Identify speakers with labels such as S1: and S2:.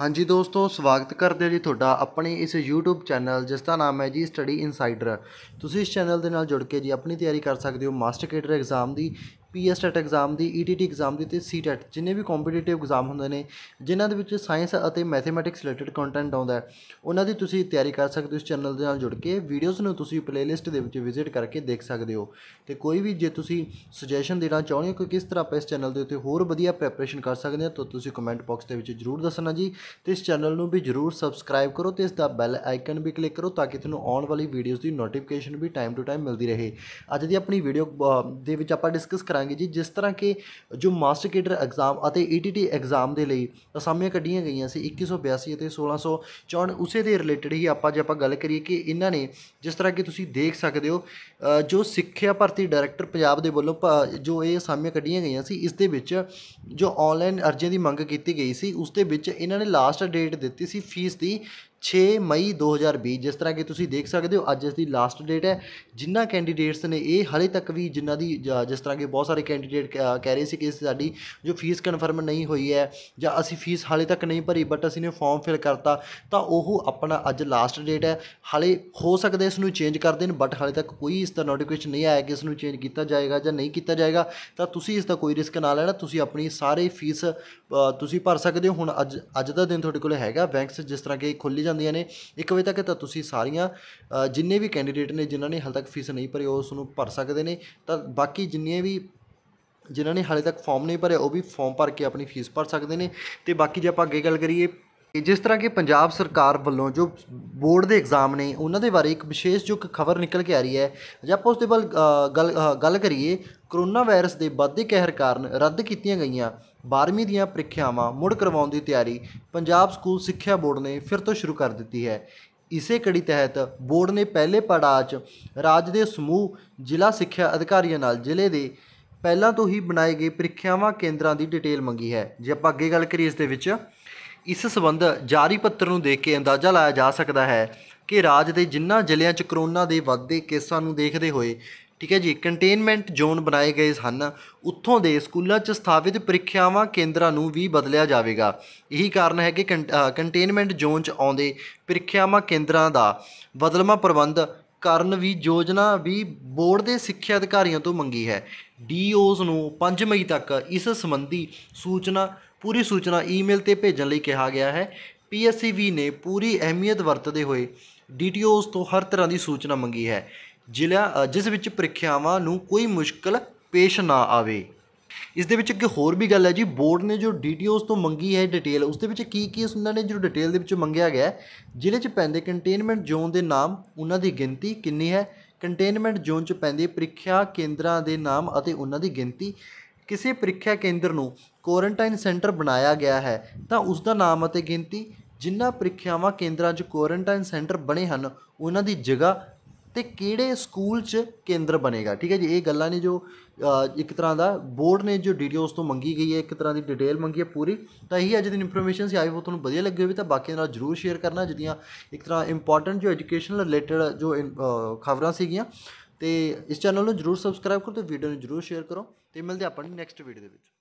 S1: ਹਾਂਜੀ ਦੋਸਤੋ ਸਵਾਗਤ ਕਰਦੇ ਹਾਂ ਜੀ ਤੁਹਾਡਾ ਆਪਣੇ ਇਸ YouTube ਚੈਨਲ ਜਿਸ ਦਾ ਨਾਮ ਹੈ ਜੀ ਸਟੱਡੀ ਇਨਸਾਈਡਰ ਤੁਸੀਂ ਇਸ ਚੈਨਲ ਦੇ ਨਾਲ ਜੁੜ ਕੇ ਜੀ ਆਪਣੀ ਤਿਆਰੀ ਕਰ ਸਕਦੇ ਹੋ ਮਾਸਟਰ ਕੇਡਰ ਐਗਜ਼ਾਮ ਦੀ ਪੀਐਸ ਟੈਟ ਐਗਜ਼ਾਮ ਦੀ ਈਟੀਟੀ e ਐਗਜ਼ਾਮ ਦੀ ਤੇ ਸੀ ਟੈਟ e ਜਿੰਨੇ ਵੀ ਕੰਪੀਟੀਟਿਵ ਐਗਜ਼ਾਮ ਹੁੰਦੇ ਨੇ ਜਿਨ੍ਹਾਂ ਦੇ ਵਿੱਚ ਸਾਇੰਸ ਅਤੇ ਮੈਥਮੈਟਿਕਸ ਰਿਲੇਟਡ ਕੰਟੈਂਟ ਆਉਂਦਾ ਹੈ ਉਹਨਾਂ ਦੀ ਤੁਸੀਂ ਤਿਆਰੀ ਕਰ ਸਕਦੇ ਹੋ ਇਸ ਚੈਨਲ ਦੇ ਨਾਲ ਜੁੜ ਕੇ ਵੀਡੀਓਜ਼ ਨੂੰ ਤੁਸੀਂ ਪਲੇਲਿਸਟ ਦੇ ਵਿੱਚ ਵਿਜ਼ਿਟ ਕਰਕੇ ਦੇਖ ਸਕਦੇ ਹੋ ਤੇ ਕੋਈ ਵੀ ਜੇ ਤੁਸੀਂ ਸੁਜੈਸ਼ਨ ਦੇਣਾ ਚਾਹੁੰਦੇ ਹੋ ਕਿ ਕਿਸ ਤਰ੍ਹਾਂ ਆਪਾਂ ਇਸ ਚੈਨਲ ਦੇ ਉੱਤੇ ਹੋਰ ਵਧੀਆ ਪ੍ਰੈਪਰੇਸ਼ਨ ਕਰ ਸਕਦੇ ਹਾਂ ਤਾਂ ਤੁਸੀਂ ਕਮੈਂਟ ਬਾਕਸ ਦੇ ਵਿੱਚ ਜ਼ਰੂਰ ਦੱਸਣਾ ਜੀ ਤੇ ਇਸ ਚੈਨਲ ਨੂੰ ਵੀ ਜ਼ਰੂਰ ਸਬਸਕ੍ਰਾਈਬ ਕਰੋ ਤੇ ਇਸ ਦਾ ਬੈਲ ਆਈਕਨ ਵੀ ਕਲਿੱਕ ਕਰੋ ਤਾਂ ਕਿ ਤੁਹਾਨੂੰ ਆਉਣ ਵਾਲੀ ਵੀਡੀਓਜ਼ ਦੀ ਨੋਟੀਫਿਕੇਸ਼ਨ ਵੀ ਟਾਈਮ ਟੂ ਟਾਈਮ ਮਿਲਦੀ ਰਹੇ ਅੱਜ ਦੀ ਆਪਣੀ ਵੀਡੀਓ ਦੇ ਵਿੱਚ ਆਪਾਂ ਡਿਸਕਸ ਕਰਾਂਗੇ ਕਰਾਂਗੇ ਜੀ ਜਿਸ ਤਰ੍ਹਾਂ ਕਿ ਜੋ ਮਾਸਟਰ ਕੇਡਰ ਐਗਜ਼ਾਮ ਅਤੇ ਈਟੀਟੀ ਐਗਜ਼ਾਮ ਦੇ ਲਈ ਅਸਾਮੀਆਂ ਕੱਢੀਆਂ ਗਈਆਂ ਸੀ 2182 ਅਤੇ ਸੋਲ੍ਹਾਂ ਉਸੇ ਦੇ ਰਿਲੇਟਡ ਹੀ ਆਪਾਂ ਜੇ ਆਪਾਂ ਗੱਲ ਕਰੀਏ ਕਿ ਇਹਨਾਂ ਨੇ ਜਿਸ ਤਰ੍ਹਾਂ ਕਿ ਤੁਸੀਂ ਦੇਖ ਸਕਦੇ ਹੋ ਜੋ ਸਿੱਖਿਆ ਭਰਤੀ ਡਾਇਰੈਕਟਰ ਪੰਜਾਬ ਦੇ ਵੱਲੋਂ ਜੋ ਇਹ ਅਸਾਮੀਆਂ ਕੱਢੀਆਂ ਗਈਆਂ ਸੀ ਇਸ ਦੇ ਵਿੱਚ ਜੋ ਆਨਲਾਈਨ ਅਰਜ਼ੀਆਂ ਦੀ ਮੰਗ ਕੀਤੀ ਗਈ ਸੀ ਉਸ ਦੇ ਵਿੱਚ ਇਹਨਾਂ ਨੇ ਲਾਸਟ ਡੇਟ ਦਿੱਤੀ ਸੀ ਫੀਸ ਦੀ 6 ਮਈ 2020 ਜਿਸ ਤਰ੍ਹਾਂ ਕਿ ਤੁਸੀਂ ਦੇਖ ਸਕਦੇ ਹੋ ਅੱਜ ਇਸ ਦੀ ਲਾਸਟ ਡੇਟ ਹੈ ਜਿਨ੍ਹਾਂ ਕੈਂਡੀਡੇਟਸ ਨੇ ਇਹ ਹਾਲੇ ਤੱਕ ਵੀ ਜਿਨ੍ਹਾਂ ਦੀ ਜਿਸ ਤਰ੍ਹਾਂ ਕਿ ਬਹੁਤ ਸਾਰੇ ਕੈਂਡੀਡੇਟ ਕਹਿ ਰਹੇ ਸੀ ਕਿ ਸਾਡੀ ਜੋ ਫੀਸ ਕਨਫਰਮ ਨਹੀਂ ਹੋਈ ਹੈ ਜਾਂ ਅਸੀਂ ਫੀਸ ਹਾਲੇ ਤੱਕ ਨਹੀਂ ਭਰੀ ਬਟ ਅਸੀਂ ਨੇ ਫਾਰਮ ਫਿਲ ਕਰਤਾ ਤਾਂ ਉਹ ਆਪਣਾ ਅੱਜ ਲਾਸਟ ਡੇਟ ਹੈ ਹਾਲੇ ਹੋ ਸਕਦਾ ਇਸ ਨੂੰ ਚੇਂਜ ਕਰ ਦੇਣ ਬਟ ਹਾਲੇ ਤੱਕ ਕੋਈ ਇਸ ਦਾ ਨੋਟੀਫਿਕੇਸ਼ਨ ਨਹੀਂ ਆਇਆ ਕਿ ਇਸ ਨੂੰ ਚੇਂਜ ਕੀਤਾ ਜਾਏਗਾ ਜਾਂ ਨਹੀਂ ਕੀਤਾ ਜਾਏਗਾ ਤਾਂ ਤੁਸੀਂ ਇਸ ਦਾ ਕੋਈ ਰਿਸਕ ਨਾ ਲੈਣਾ ਤੁਸੀਂ ਆਪਣੀ ਸਾਰੇ ਫੀਸ ਤੁਸੀਂ ਭਰ ਸਕਦੇ ਹੋ ਹੁਣ ਅੱਜ ਅੱਜ ਦਾ ਦਿਨ ਤੁਹਾਡੇ ਕੋਲ ਹੈਗਾ ਬੈਂਕਸ ਜਿਸ ਤਰ੍ਹਾਂ ਕਿ ਖੁੱਲੀ ਜਾਂਦੀਆਂ ਨੇ 1 ਵਜੇ ਤੱਕ ਤਾਂ ਤੁਸੀਂ ਸਾਰੀਆਂ ਜਿੰਨੇ ਵੀ ਕੈਂਡੀਡੇਟ ਨੇ ਜਿਨ੍ਹਾਂ ਨੇ ਹਾਲੇ ਤੱਕ ਫੀਸ ਨਹੀਂ ਭਰੀ ਉਸ ਨੂੰ ਭਰ ਸਕਦੇ ਨੇ ਤਾਂ ਬਾਕੀ ਜਿੰਨੀਆਂ ਵੀ ਜਿਨ੍ਹਾਂ ਨੇ ਹਾਲੇ ਤੱਕ ਫਾਰਮ ਨਹੀਂ ਭਰਿਆ ਉਹ ਵੀ ਫਾਰਮ ਭਰ ਕੇ ਆਪਣੀ ਫੀਸ ਭਰ ਸਕਦੇ ਨੇ ਤੇ ਬਾਕੀ ਜੇ ਆਪਾਂ ਅੱਗੇ ਗੱਲ ਕਰੀਏ ਜਿਸ ਤਰ੍ਹਾਂ ਕਿ ਪੰਜਾਬ ਸਰਕਾਰ ਵੱਲੋਂ ਜੋ ਬੋਰਡ ਦੇ ਇਗਜ਼ਾਮ ਨੇ ਉਹਨਾਂ ਦੇ ਬਾਰੇ ਇੱਕ ਵਿਸ਼ੇਸ਼ ਜੋ ਖਬਰ ਨਿਕਲ ਕੇ ਆ ਰਹੀ ਹੈ ਜੇ ਆਪਾਂ ਉਸ ਦੇ ਵੱਲ ਗੱਲ ਗੱਲ ਕਰੀਏ ਕਰੋਨਾ ਵਾਇਰਸ ਦੇ ਵੱਧਦੇ ਕਹਿਰ ਕਾਰਨ ਰੱਦ ਕੀਤੀਆਂ ਗਈਆਂ 12ਵੀਂ ਦੀਆਂ ਪ੍ਰੀਖਿਆਵਾਂ ਮੁੜ ਕਰਵਾਉਣ ਦੀ ਤਿਆਰੀ ਪੰਜਾਬ ਸਕੂਲ ਸਿੱਖਿਆ ਬੋਰਡ ਨੇ ਫਿਰ ਤੋਂ ਸ਼ੁਰੂ ਕਰ ਦਿੱਤੀ ਹੈ ਇਸੇ ਕੜੀ ਤਹਿਤ ਬੋਰਡ ਨੇ ਪਹਿਲੇ ਪੜਾਅ 'ਚ ਰਾਜ ਦੇ ਸਮੂਹ ਜ਼ਿਲ੍ਹਾ ਸਿੱਖਿਆ ਅਧਿਕਾਰੀਆਂ ਨਾਲ ਜ਼ਿਲ੍ਹੇ ਦੇ ਪਹਿਲਾਂ ਤੋਂ ਹੀ ਬਣਾਏ ਗਏ ਪ੍ਰੀਖਿਆਵਾਂ ਕੇਂਦਰਾਂ ਦੀ ਡਿਟੇਲ ਮੰਗੀ ਹੈ ਜੇ ਆਪਾਂ ਅੱਗੇ ਗੱਲ ਕਰੀਏ ਇਸ ਦੇ ਵਿੱਚ ਇਸ ਸੰਬੰਧ ਜਾਰੀ ਪੱਤਰ ਨੂੰ ਦੇਖ ਕੇ ਅੰਦਾਜ਼ਾ ਲਾਇਆ ਜਾ ਸਕਦਾ ਹੈ ਕਿ ਰਾਜ ਦੇ ਜਿੰਨਾ ਜ਼ਿਲ੍ਹਿਆਂ 'ਚ ਕਰੋਨਾ ਦੇ ਵੱਧਦੇ ਕੇਸਾਂ ਨੂੰ ਦੇਖਦੇ ਹੋਏ ਠੀਕ ਹੈ ਜੀ ਕੰਟੇਨਮੈਂਟ ਜ਼ੋਨ ਬਣਾਏ ਗਏ ਹਨ ਉੱਥੋਂ ਦੇ ਸਕੂਲਾਂ 'ਚ ਸਥਾਪਿਤ ਪ੍ਰੀਖਿਆਵਾਂ ਕੇਂਦਰਾਂ ਨੂੰ ਵੀ ਬਦਲਿਆ ਜਾਵੇਗਾ ਇਹੀ ਕਾਰਨ ਹੈ ਕਿ ਕੰਟੇਨਮੈਂਟ ਜ਼ੋਨ 'ਚ ਆਉਂਦੇ ਪ੍ਰੀਖਿਆਵਾਂ ਕੇਂਦਰਾਂ ਦਾ ਬਦਲਵਾਂ ਪ੍ਰਬੰਧ ਕਰਨ ਵੀ ਯੋਜਨਾ ਵੀ ਬੋਰਡ ਦੇ ਸਿੱਖਿਆ ਅਧਿਕਾਰੀਆਂ ਤੋਂ ਮੰਗੀ ਹੈ ਡੀਓਜ਼ ਨੂੰ 5 ਮਈ ਤੱਕ ਇਸ ਸੰਬੰਧੀ ਸੂਚਨਾ ਪੂਰੀ ਸੂਚਨਾ ਈਮੇਲ ਤੇ ਭੇਜਣ ਲਈ ਕਿਹਾ ਗਿਆ ਹੈ ਪੀਐਸਸੀਵੀ ਨੇ ਪੂਰੀ ਅਹਿਮੀਅਤ ਵਰਤਦੇ ਹੋਏ ਡੀਟੀਓਜ਼ ਤੋਂ ਹਰ ਤਰ੍ਹਾਂ ਦੀ ਸੂਚਨਾ ਮੰਗੀ ਹੈ ਜ਼ਿਲ੍ਹਾ ਜਿਸ ਵਿੱਚ ਪ੍ਰੀਖਿਆਵਾਂ ਨੂੰ ਕੋਈ ਮੁਸ਼ਕਲ ਪੇਸ਼ ਨਾ ਆਵੇ ਇਸ ਦੇ ਵਿੱਚ ਇੱਕ ਹੋਰ ਵੀ ਗੱਲ ਹੈ ਜੀ ਬੋਰਡ ਨੇ ਜੋ ਡੀਟੀਓਸ ਤੋਂ ਮੰਗੀ ਹੈ ਡਿਟੇਲ ਉਸ ਦੇ ਵਿੱਚ ਕੀ ਕੀ ਉਹਨਾਂ ਨੇ ਜੋ ਡਿਟੇਲ ਦੇ ਵਿੱਚ ਮੰਗਿਆ ਗਿਆ ਜ਼ਿਲ੍ਹੇ 'ਚ ਪੈਂਦੇ ਕੰਟੇਨਮੈਂਟ ਜ਼ੋਨ ਦੇ ਨਾਮ ਉਹਨਾਂ ਦੀ ਗਿਣਤੀ ਕਿੰਨੀ ਹੈ ਕੰਟੇਨਮੈਂਟ ਜ਼ੋਨ 'ਚ ਪੈਂਦੇ ਪ੍ਰੀਖਿਆ ਕੇਂਦਰਾਂ ਦੇ ਨਾਮ ਅਤੇ ਉਹਨਾਂ ਦੀ ਗਿਣਤੀ ਕਿਸੇ ਪ੍ਰੀਖਿਆ ਕੇਂਦਰ ਨੂੰ ਕੁਆਰੰਟਾਈਨ ਸੈਂਟਰ ਬਣਾਇਆ ਗਿਆ ਹੈ ਤਾਂ ਉਸ ਦਾ ਨਾਮ ਅਤੇ ਗਿਣਤੀ ਜਿਨ੍ਹਾਂ ਪ੍ਰੀਖਿਆਵਾਂ ਕੇਂਦਰਾਂ 'ਚ ਕੁਆਰੰਟਾਈਨ ਸੈਂਟਰ ਬਣੇ ਹਨ ਉਹਨਾਂ ਦੀ ਜਗ੍ਹਾ ਤੇ ਕਿਹੜੇ ਸਕੂਲ 'ਚ ਕੇਂਦਰ ਬਣੇਗਾ ਠੀਕ ਹੈ ਜੀ ਇਹ ਗੱਲਾਂ ਨੇ ਜੋ ਇੱਕ ਤਰ੍ਹਾਂ ਦਾ ਬੋਰਡ ਨੇ ਜੋ ਡੀ ਤੋਂ ਮੰਗੀ ਗਈ ਹੈ ਇੱਕ ਤਰ੍ਹਾਂ ਦੀ ਡਿਟੇਲ ਮੰਗੀ ਹੈ ਪੂਰੀ ਤਾਂ ਇਹੀ ਅੱਜ ਦੀ ਇਨਫੋਰਮੇਸ਼ਨ ਸੀ ਆਈ ਹੋਪ ਤੁਹਾਨੂੰ ਵਧੀਆ ਲੱਗੀ ਹੋਵੇ ਤਾਂ ਬਾਕੀਆਂ ਨਾਲ ਜਰੂਰ ਸ਼ੇਅਰ ਕਰਨਾ ਜਿਹਦੀਆਂ ਇੱਕ ਤਰ੍ਹਾਂ ਇੰਪੋਰਟੈਂਟ ਜੋ ਐਜੂਕੇਸ਼ਨਲ ਰਿਲੇਟਡ ਜੋ ਖਬਰਾਂ ਸੀਗੀਆਂ ਤੇ ਇਸ ਚੈਨਲ ਨੂੰ ਜਰੂਰ ਸਬਸਕ੍ਰਾਈਬ ਕਰੋ ਤੇ ਵੀਡੀਓ ਨੂੰ ਜਰੂਰ ਸ਼ੇਅਰ ਕਰੋ ਤੇ ਮਿਲਦੇ ਆਪਾਂ ਨੈਕਸਟ ਵੀਡੀਓ ਦੇ ਵਿੱਚ